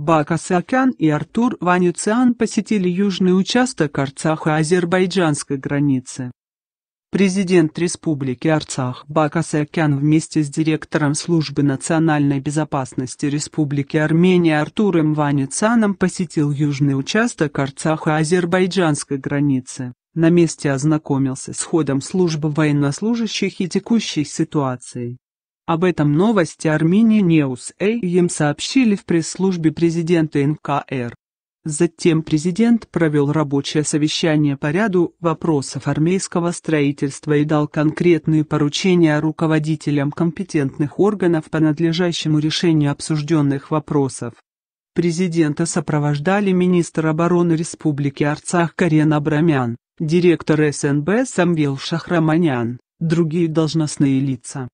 Баакасакян и Артур Ванюциан посетили южный участок Арцаха-Азербайджанской границы. Президент Республики Арцах Баакасакян вместе с директором Службы национальной безопасности Республики Армения Артуром Ванюцианом посетил южный участок Арцаха-Азербайджанской границы. На месте ознакомился с ходом службы военнослужащих и текущей ситуацией. Об этом новости Армения News AM сообщили в пресс-службе президента НКР. Затем президент провел рабочее совещание по ряду вопросов армейского строительства и дал конкретные поручения руководителям компетентных органов по надлежащему решению обсужденных вопросов. Президента сопровождали министр обороны Республики Арцах Карен Абрамян, директор СНБ Самвел Шахраманян, другие должностные лица.